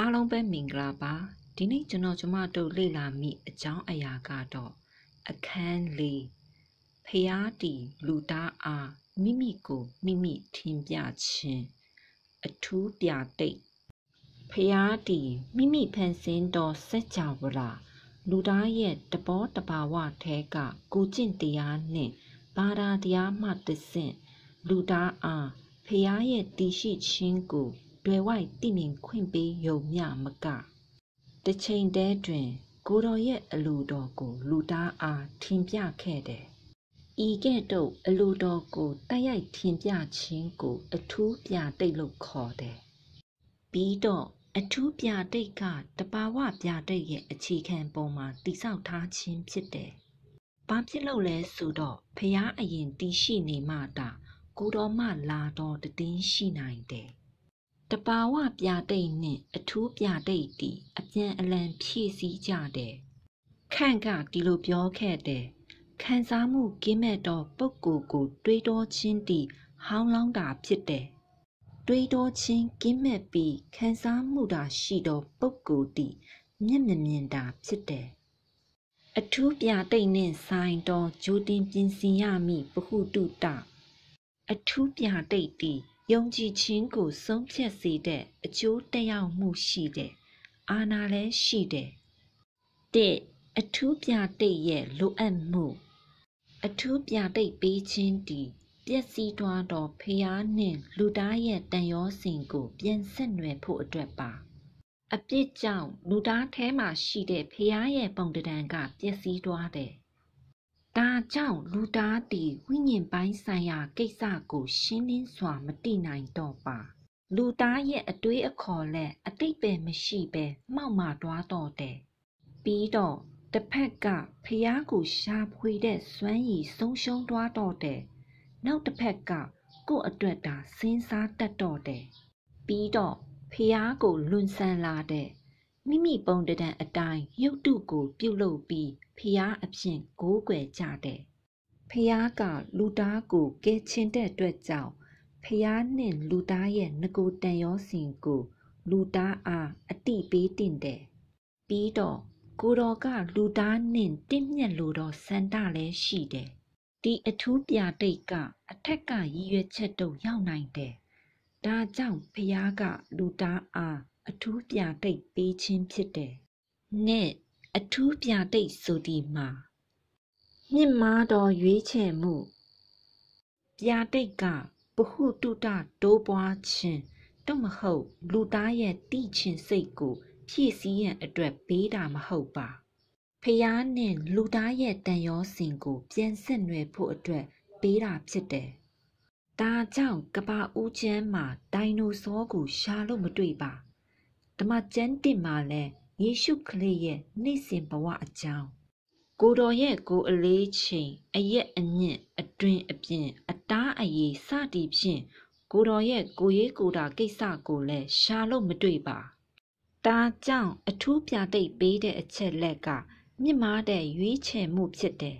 အားလုံးပဲမင်္ဂလာပါဒီနေ့ကျွန်တော်ကျမတို့လေ့လာမိအကြောင်းအရာကတော့အခန်းလေးဖျားတီလူသားအားမိမိကိုမိမိထင်ပြခြင်းအထူးပြတိတ်ဖျားတီမိမိဖန်ဆင်းတော်စัจ java လာလူသားရဲ့တဘောတဘာဝထဲကကိုကျင့်တရားနဲ့ဘာသာတရားမှတဆင့်လူသားအားဖျားရဲ့တည်ရှိခြင်းကိုတွေ့ဝိုက်တိမြင်ခွင့်ပေးယုံမျှမကတချိန်တည်းတွင် ကိုတော်ရဲ့အလိုတော်ကို လူသားအားထင်ပြခဲ့တယ်။ဤကဲ့သို့ အလိုတော်ကိုတိုက်ရိုက်ထင်ပြခြင်းကို အထူးပြတိတ်လို့ခေါ်တယ်။ပြီးတော့အထူးပြတိတ်ကတဘာဝပြတိတ်ရဲ့အခြေခံပေါ်မှာတိဆောက်ထားခြင်းဖြစ်တယ်။ဘာဖြစ်လို့လဲဆိုတော့ဖျားအရင်တည်ရှိနေမှတာ ကိုတော်မှလာတော်တည်င်းရှိနိုင်တယ်။တပါဝပြတိတ်နှင့် အထူးပြတိတ်သည် အပြန်အလှန်ဖြည့်ဆည်းကြတယ်။ခန့်ကဒီလိုပြောခဲ့တယ်။ခံစားမှုကင်းမဲ့သောပုဂ္ဂိုလ်ကို တွေးတောခြင်းသည်ဟောင်းလောင်းတာဖြစ်တယ်။တွေးတောခြင်းကင်းမဲ့ပြီးခံစားမှုသာရှိသောပုဂ္ဂိုလ်သည်မျက်မမြင်တာဖြစ်တယ်။အထူးပြတိတ်နှင့်ဆိုင်သောဂျိုတင်ပြင်ဆင်ရမည်ပဟုတုတအထူးပြတိတ်သည်ယုံကြည်ခြင်းကိုဆုံးဖြတ်စေတဲ့အကျိုးတက်ရောက်မှုရှိတဲ့အာဏာလည်းရှိတယ်။၁အထူးပြတိတ်ရဲ့လိုအပ်မှု အထူးပြတိတ်ပေးခြင်းဒီပျက်စီးသွားတော့ဖျားနှင့်လူသားရဲ့တန်ရောစင်ကို ပြန်ဆက်နွယ်ဖို့အတွက်ပါအပြစ်ကြောင့်လူသားထဲမှာရှိတဲ့ဖျားရဲ့ပုံတံတန်ကပျက်စီးသွားတယ်။ဒါကြောင့်လူသားသည်ဝိညာဉ်ပိုင်းဆိုင်ရာကိစ္စကိုရှင်းလင်းစွာမသိနိုင်တော့ပါလူသားရဲ့အတွေးအခေါ်နဲ့အတိတ်ပဲမရှိပဲမှောက်မှာတွားတော့တယ်ပြီးတော့တစ်ဖက်ကဖျားကိုရှာဖွေတဲ့စွမ်းရည်ဆုံးရှုံးတွားတော့တယ်နောက်တစ်ဖက်ကကို့အတွက်ဒါစဉ်းစားတတ်တော့တယ်ပြီးတော့ဖျားကိုလွန်ဆန်လာတဲ့မိမိပုံတံတန်အတိုင်းရုပ်တုကိုပြုတ်လုပြီးဖျားအဖြစ်ကိုးကွယ်ကြတယ်။ဖျားကလူသားကိုကယ်ခြင်းတဲ့အတွက်ကြောင့်ဖျားနှင့်လူသားရဲ့ငကိုတန်ရောစင်ကိုလူသားအားအတိပေးတင်တယ်။ပြီးတော့ကိုတော်ကလူသားနှင့်တင့်မြတ်လိုတော့စန္ဒလည်းရှိတယ်။ဒီအထူးပြတိတ်ကအထက်ကရည်ရွယ်ချက်တို့ရောက်နိုင်တယ်။ဒါကြောင့်ဖျားကလူသားအားအထူးပြတိတ်ပေးခြင်းဖြစ်တယ်။နဲ့အထူးပြတိတ်ဆိုသည်မှာမြင့်မားတော်ရွေးချယ်မှုပြတိတ်ကပဟုတုတတိုးပွားခြင်းတော့မဟုတ်လူသားရဲ့တိချင်စိတ်ကိုဖြည့်ဆည်းရန်အတွက်ဘေးတာမဟုတ်ပါဖျားနဲ့လူသားရဲ့တန်ရောစင်ကိုပြန်ဆက်နွယ်ဖို့အတွက်ပေးတာဖြစ်တယ်။ဒါကြောင့်ကဘာဦးချမ်းမှာဒိုင်နိုဆောကိုရှာလို့မတွေ့ပါ။ဓမ္မကျမ်းတင်မှာလည်းယေရှုခရစ်ရဲ့နေ့စဉ်ဘဝအကြောင်းကိုတော်ရဲ့ကိုအလေးချိန်အရက်အညစ်အတွင်အပြင်အတားအရေးစသည်ဖြင့်ကိုတော်ရဲ့ကိုရေးကိုတာကိစ္စကိုလည်းရှာလို့မတွေ့ပါဒါကြောင့်အထူးပြတိတ်ပေးတဲ့အချက်လက်ကမြင့်မားတဲ့ရွေးချယ်မှုဖြစ်တယ်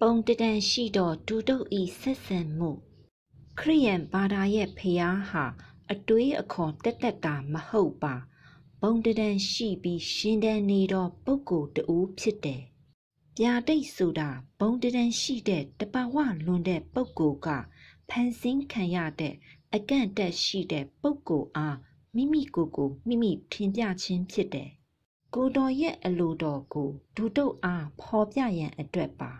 ပုံတတန်ရှိတော့ဒူတုတ်ဤဆက်ဆံမှုခရိယန်ဘာသာရဲ့ဖျားဟာအတွေးအခေါ်တက်တက်တာမဟုတ်ပါပုံတံရှိပြီးရှင်တန်နေသောပုဂ္ဂိုလ်တူဖြစ်တယ်။ပြာတိတ်ဆိုတာပုံတံရှိတဲ့တပဝလွန်တဲ့ပုဂ္ဂိုလ်ကဖန်ဆင်းခံရတဲ့အကန့်အသတ်ရှိတဲ့ပုဂ္ဂိုလ်အားမိမိကိုယ်ကိုမိမိထင်ပြခြင်းဖြစ်တယ်။ကိုတော်ရဲ့အလိုတော်ကိုဒုတုတ်အားဖော်ပြရန်အတွက်ပါ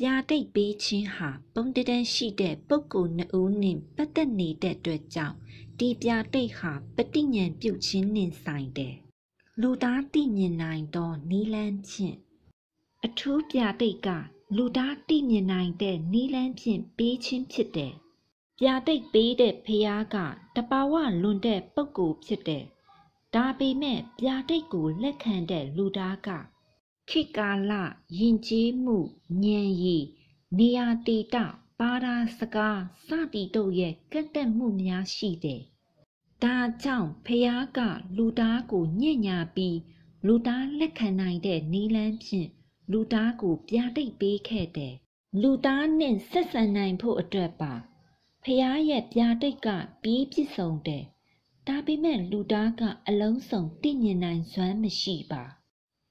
ပြာတိတ်ပေးခြင်းဟာပုံတတန်ရှိတဲ့ပုဂ္ဂိုလ်နှိုးနှင့်ပတ်သက်နေတဲ့အတွက်ကြောင့်ဒီပြာတိတ်ဟာပဋိညာဉ်ပြုခြင်းနှင့်ဆိုင်တယ်။လူသားသိမြင်နိုင်သောနိလန်းဖြင့်အထူးပြာတိတ်ကလူသားသိမြင်နိုင်တဲ့နိလန်းဖြင့်ပေးခြင်းဖြစ်တယ်။ပြာတိတ်ပေးတဲ့ဖျားကတပါဝလွန်တဲ့ပုဂ္ဂိုလ်ဖြစ်တယ်။ဒါပေမဲ့ပြာတိတ်ကိုလက်ခံတဲ့လူသားကခေတ်ကာလယဉ်ကျေးမှုဉာဏ်ရည်နေရာတေတပါရာစကားစသည်တို့ရဲ့ကန့်သက်မှုများရှိတယ်။ဒါကြောင့်ဖျားကလူသားကိုညံ့ညာပြီးလူသားလက်ခံနိုင်တဲ့နည်းလမ်းဖြင့်လူသားကိုပြတိတ်ပေးခဲ့တယ်။လူသားနဲ့ဆက်ဆံနိုင်ဖို့အတွက်ပါဖျားရဲ့ပြတိတ်ကပြေးပြစ်ဆုံးတယ်။ဒါပေမဲ့လူသားကအလုံးစုံတည်မြင်နိုင်စွမ်းမရှိပါ။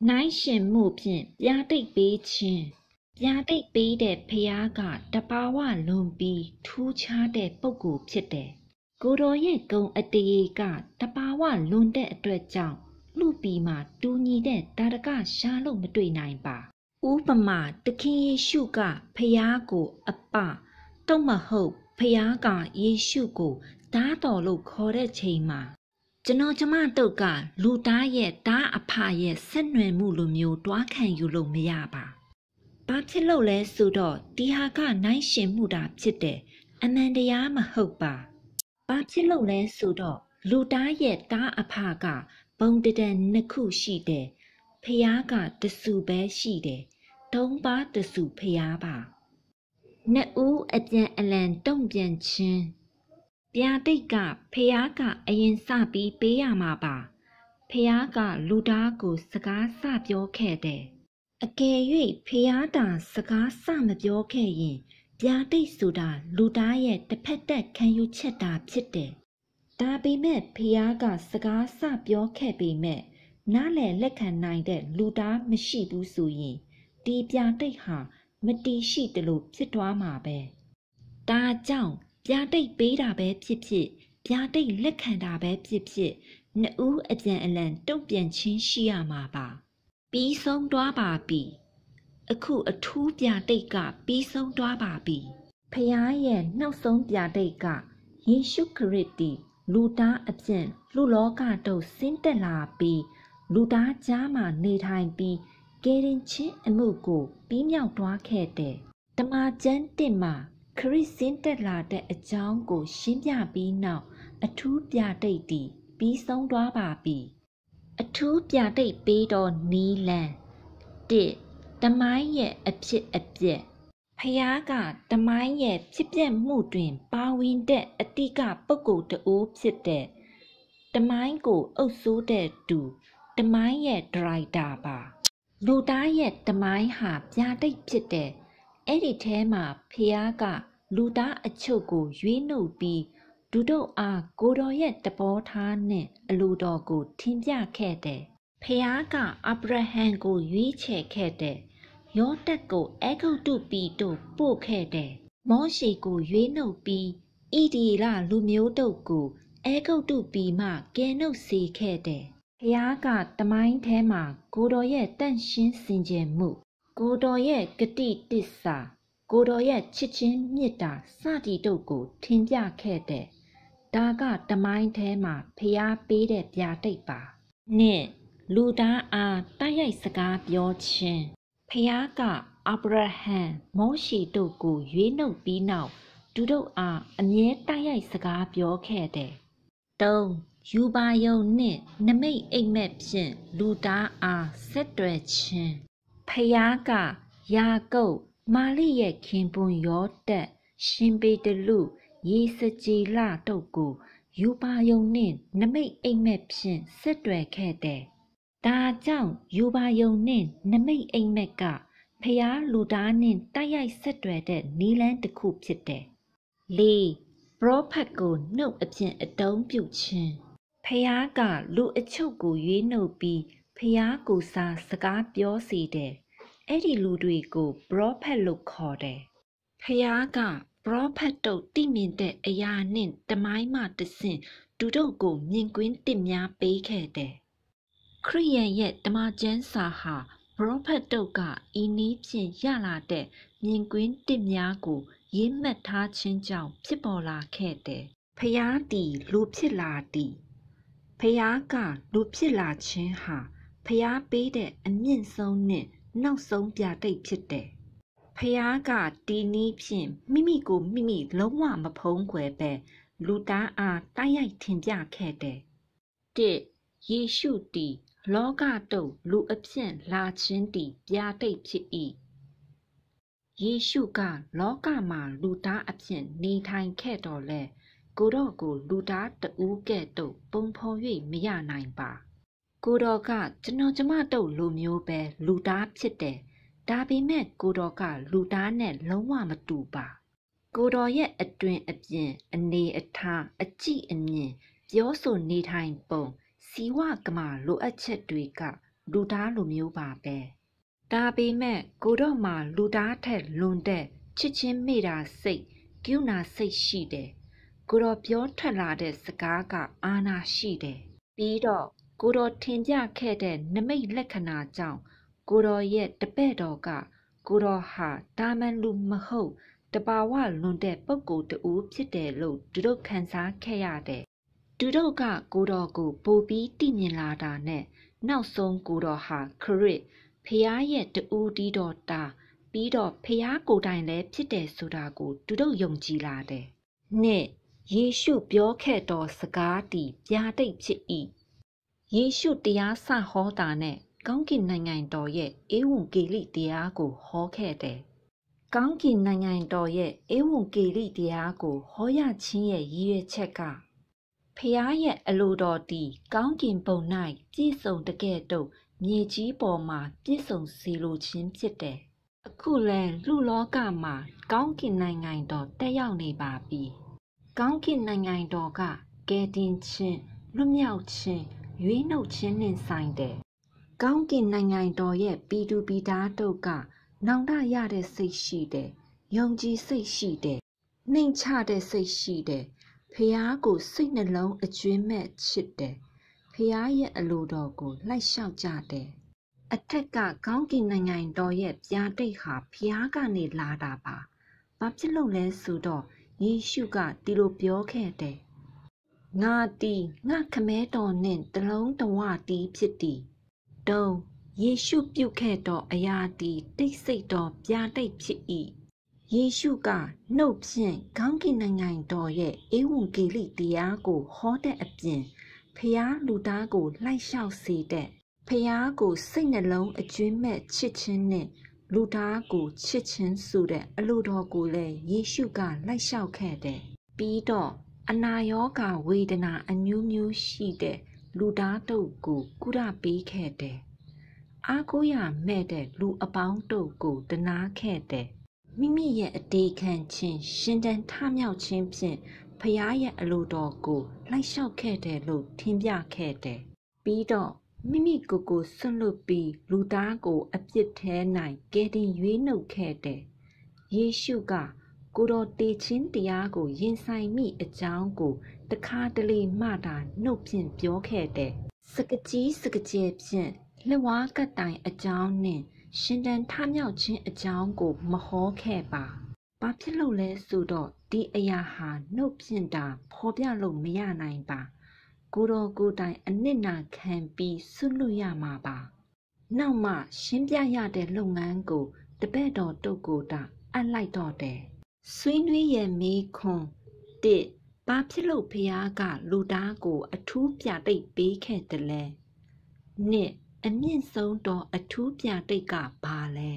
နိုင်ရှင်မှုဖြင့်ပြားတိတ်ပေးခြင်းပြားတိတ်ပေးတဲ့ဖျားကတဘာဝလွန်ပြီးထူးခြားတဲ့ပုံကိုဖြစ်တယ်။ကိုတော်ရဲ့ဂုံအတရေကတဘာဝလွန်တဲ့အတွက်ကြောင့်လူပီမှာတူညီတဲ့တာရကရှားလို့မတွေ့နိုင်ပါ။ဥပမာတခင်ယေရှုကဖျားကိုအပတုံမဟုတ်ဖျားကယေရှုကိုဓာတော်လို့ခေါ်တဲ့ချိန်မှာကျွန်တော်ကျမတို့ကလူသားရဲ့တားအဖရဲ့ဆက်နွယ်မှုလိုမျိုးတွားခံယူလို့မရပါ။ဘာဖြစ်လို့လဲဆိုတော့ဒီဟာကနိုင်ရှင်မှုတာဖြစ်တယ်။အမှန်တရားမဟုတ်ပါ။ဘာဖြစ်လို့လဲဆိုတော့လူသားရဲ့တားအဖကဘုံတတန်နှစ်ခုရှိတယ်။ဖျားကတဆူပဲရှိတယ်။သုံးပါးတဆူဖျားပါ။နှစ်ဦးအပြန်အလှန်တုံ့ပြန်ခြင်းပြာတိတ်ကဖះကအရင်စပြီးပေးရမှာပါဖះကလူသားကို စကားစပြောခဲ့တယ်အကယ်၍ဖះတာစကားစမပြောခဲ့ရင်ပြာတိတ်ဆိုတာ လူသားရဲ့တစ်ဖက်သက်ခံယူချက်တာဖြစ်တယ်ဒါပေမဲ့ဖះကစကားစပြောခဲ့ပေမဲ့နားလည်လက်ခံနိုင်တဲ့လူသားမရှိဘူးဆိုရင်ဒီပြာတိတ်ဟာမတီးရှိတယ်လို့ဖြစ်သွားမှာပဲဒါကြောင့်ပြာတိတ်ပေးတာပဲဖြစ်ဖြစ်ပြာတိတ်လက်ခံတာပဲဖြစ်ဖြစ်နှစ်ဦးအပြန်အလှန်တုံ့ပြန်ချင်းရှိရမှာပါပြီးဆုံးသွားပါပြီအခုအထူးပြာတိတ်ကပြီးဆုံးသွားပါပြီဖခင်ရဲ့နှုတ်ဆုံးပြာတိတ်ကယေရှုခရစ်သည်လူသားအပြင်လူလောကတို့ဆင်းသက်လာပြီးလူသားကြားမှာနေထိုင်ပြီးကယ်တင်ခြင်းအမှုကိုပြီးမြောက်သွားခဲ့တဲ့တမန်ကျမ်းတင်မှာခရစ်စင်တက်လာတဲ့အကြောင်းကိုရှင်းပြပြီးနောက်အထူးပြတိတ်တီပြီးဆုံးသွားပါပြီအထူးပြတိတ်ပေးတော်နီးလန်းတစ်တမိုင်းရဲ့အဖြစ်အပျက်ဖျားကတမိုင်းရဲ့ဖြစ်ပျက်မှုတွင် ပါဝင်တဲ့အတိကပုဂ္ဂိုလ်တအိုးဖြစ်တဲ့တမိုင်းကိုအုပ်စိုးတဲ့သူတမိုင်းရဲ့ဒရိုက်တာပါလူသားရဲ့တမိုင်းဟာပြာတိတ်ဖြစ်တဲ့အဲ့ဒီထဲမှာဖះကလူသားအချုပ်ကိုရွေးနှုတ်ပြီးဒုတို့အားကိုတော်ရဲ့တဘောထားနဲ့အလိုတော်ကိုထင်ပြခဲ့တယ်။ဖះကအဗြဟံကိုရွေးချယ်ခဲ့တယ်။ယောသက်ကိုအဂုတ်တုပီတို့ပို့ခဲ့တယ်။မောရှိကိုရွေးနှုတ်ပြီးဣဒီရလူမျိုးတို့ကိုအဂုတ်တုပီမှကယ်နှုတ်စေခဲ့တယ်။ဖះကတမိုင်းထဲမှာ ကိုတော်ရဲ့တန့်ရှင်းစင်ကြယ်မှုကိုတော်ရဲ့ဂတိတစ္ဆာကိုတော်ရဲ့ချစ်ချင်းမေတ္တာစသည်တို့ကိုထင်ပြခဲ့တဲ့ဒါကတမိုင်းထဲမှာဖျားပေးတဲ့ဗျာတိတ်ပါနှစ်လူသားအားတိုက်ရိုက်စကားပြောခြင်းဖျားကအဗရာဟံမောရှိတို့ကိုရွေးနှုတ်ပြီးနောက်သူတို့အားအမြဲတိုက်ရိုက်စကားပြောခဲ့တယ်၃ယူပါယုံနှင့်နမိတ်အိမ်မက်ဖြင့်လူသားအားဆက်တွယ်ခြင်းဖယားကယာကုပ်မာလိရဲ့ခင်ပွန်ရောတက်ရှင်ပေတလူရေစကြည်လတုတ်ကိုယူပါယုံနှင့်နမိတ်အိမ်မက်ဖြင့်ဆက်တွယ်ခဲ့တဲ့ဒါကြောင့်ယူပါယုံနှင့်နမိတ်အိမ်မက်ကဖျားလူသားနှင့်တိုက်ရိုက်ဆက်တွယ်တဲ့နီလန်းတစ်ခုဖြစ်တယ်။၄ပရောဖက်ကိုနှုတ်အပြင်အတုံးပြုခြင်းဖျားကလူအချုပ်ကိုရွေးနှုတ်ပြီးဖျားကိုစာစကားပြောစီတယ်အဲ့ဒီလူတွေကို prophet လို့ခေါ်တယ်ဖျားက prophet တို့တည်မြင်တဲ့အရာနဲ့တမိုင်းမှတဆင့်သူတို့ကိုမြင်ကွင်းတင်များပေးခဲ့တယ်ခရိယန်ရဲ့ဓမ္မကျမ်းစာဟာဘရောဖက်တုတ်ကဤနည်းဖြင့်ရလာတဲ့မြင်ကွင်းတစ်များကိုရေးမှတ်ထားခြင်းကြောင့်ဖြစ်ပေါ်လာခဲ့တယ်။ဖျားတီလူဖြစ်လာသည်။ဖျားကလူဖြစ်လာခြင်းဟာဖျားပေးတဲ့အမြင့်ဆုံးနဲ့နောက်ဆုံးပြတိတ်ဖြစ်တယ်။ဖျားကဒီနည်းဖြင့်မိမိကိုမိမိလုံးဝမဖုံးကွယ်ပဲလူသားအားတိုက်ရိုက်ထင်ပြခဲ့တယ်။တစ်ယေရှုသည်လောကတုတ်လူအဖြစ်လာခြင်းသည်ပြတိတ်ဖြစ်၏။ယေရှုက လောကမှာ လူသားအဖြစ်နေထိုင်ခဲ့တော်လဲကိုတော့ကို လူသားတူးကဲ့သို့ပုံဖော်၍မရနိုင်ပါ။ကိုတော်ကကျွန်တော်ကျမတို့လူမျိုးပဲလူသားဖြစ်တယ်ဒါပေမဲ့ကိုတော်ကလူသားနဲ့လုံးဝမတူပါ ကိုတော်ရဲ့အတွင်အပြင် အနေအထားအကြည့်အမြင်ပြောဆိုနေထိုင်ပုံစီဝကမာလိုအပ်ချက်တွေက လူသားလူမျိုးပါပဲဒါပေမဲ့ကိုတော်မှာလူသားထက်လွန်တဲ့ချစ်ချင်းမိတာစိတ်ကျူနာစိတ်ရှိတယ်ကိုတော်ပြောထွက်လာတဲ့စကားကအာနာရှိတယ်ပြီးတော့ကိုတော်ထင်ပြခဲ့တဲ့နမိတ်လက္ခဏာကြောင့်ကိုတော်ရဲ့တပဲ့တော်ကကိုတော်ဟာဒါမန်လူမဟုတ်တဘာဝလွန်တဲ့ပုံကိုတူဖြစ်တယ်လို့သူတို့ခံစားခဲ့ရတယ်။သူတို့ကကိုတော်ကိုပိုပြီးတိမြင်လာတာနဲ့နောက်ဆုံးကိုတော်ဟာခရစ်ဖျားရဲ့တူတီတော်တာပြီးတော့ဖျားကိုယ်တိုင်လည်းဖြစ်တယ်ဆိုတာကို သူတို့ယုံကြည်လာတယ်။နှစ်ယေရှုပြောခဲ့တော်စကားတီပြားတိတ်ဖြစ်၏ယေရှုတရားစဟောတာနဲ့ကောင်းကင်နိုင်ငံတော်ရဲ့အေဝံဂေလိတရားကိုဟောခဲ့တယ်။ကောင်းကင်နိုင်ငံတော်ရဲ့အေဝံဂေလိတရားကိုဟောရခြင်းရဲ့ရည်ရွယ်ချက်ကဖျားရဲ့အလိုတော်တည်ကောင်းကင်ဘုံ၌ပြည့်စုံတကယ်တော့မြေကြီးပေါ်မှာပြည့်စုံစေလိုခြင်းဖြစ်တယ်။အခုလဲလူလောကမှာကောင်းကင်နိုင်ငံတော်တက်ရောက်နေပါပြီ။ကောင်းကင်နိုင်ငံတော်ကကယ်တင်ခြင်းလွတ်မြောက်ခြင်းရွေးနှုတ်ခြင်းနှင့်ဆိုင်တယ်။ကောင်းကင်နိုင်ငံတော်ရဲ့ပြည်သူပြည်သားတို့က နောင်တရတဲ့စိတ်ရှိတယ်။ယုံကြည်စိတ်ရှိတယ်။နှိမ်ချတဲ့စိတ်ရှိတယ်။ဖះကိုစိတ်နှလုံးအကျွင်းမဲ့ချစ်တယ်။ဖះရဲ့အလိုတော်ကိုလိုက်လျှောက်ကြတယ်။အထက်ကကောင်းကင်နိုင်ငံတော်ရဲ့ပြာတိတ်ဟာဖះကနေလာတာပါ။ဘာဖြစ်လို့လဲဆိုတော့ယေရှုကဒီလိုပြောခဲ့တယ်ငါတီငါခမဲတော်နှင့်တလုံးတဝတီဖြစ်သည်ဒုံယေရှုပြုခဲ့သောအရာသည်တိတ်ဆိတ်သောပြာတိတ်ဖြစ်၏ယေရှုကနှုတ်ဖြင့်ခေါင်းကိနိုင်ငံတော်ရဲ့အေဝံဂေလိတရားကိုဟောတဲ့အပြင်ဖျားလူသားကိုလိုက်လျှောက်စေတဲ့ဖျားကိုစိတ်နှလုံးအကျွင်းမဲ့ချစ်ခြင်းနဲ့လူသားကိုချစ်ခြင်းဆိုတဲ့အလိုတော်ကိုလည်းယေရှုကလိုက်လျှောက်ခဲ့တယ်ပြီးတော့အနာယောဂဝေဒနာအမျိုးမျိုးရှိတဲ့လူသားတို့ကိုကုရပေးခဲ့တယ်။အာကိုရမဲ့တဲ့လူအပေါင်းတို့ကိုတနာခဲ့တယ်။မိမိရဲ့အတေခံခြင်းရှင်တန်ထမြောက်ခြင်းဖြင့်ဖရာရဲ့အလိုတော်ကိုလိုက်လျှောက်ခဲ့တယ်လို့ထင်ပြခဲ့တယ်။ပြီးတော့မိမိကိုယ်ကိုဆွန့်လွတ်ပြီးလူသားကို အပြစ်ထဲ၌ကယ်တင်ရွေးနှုတ်ခဲ့တယ်။ယေရှုကကိုတော်တေချင်းတရားကိုရင်ဆိုင်မိအကြောင်းကိုတခါတလေမှတာနှုတ်ဖြင့်ပြောခဲ့တဲ့စကကြီးစကကြဲဖြင့်လက်ဝါးကတိုင်အကြောင်းနဲ့ရှင်တန်ထမြောက်ခြင်းအကြောင်းကို မဟောခဲ့ပါဘာဖြစ်လို့လဲဆိုတော့ဒီအရာဟာနှုတ်ဖြင့်တာဖော်ပြလို့မရနိုင်ပါကိုတော်ကိုတိုင်အနစ်နာခံပြီးဆွလွတ်ရမှာပါ နောက်မှရှင်းပြရတဲ့လုပ်ငန်းကို တပည့်တော်တုတ်ကိုတာအပ်လိုက်တော့တယ်ဆွေးနွေးရမေးခွန်း၁ဘာဖြစ်လို့ဖះကလူသားကို အထူးပြတိတ်ပေးခဲ့တယ်လဲ၂အမြင့်ဆုံးတော့အထူးပြတိတ်ကဘာလဲ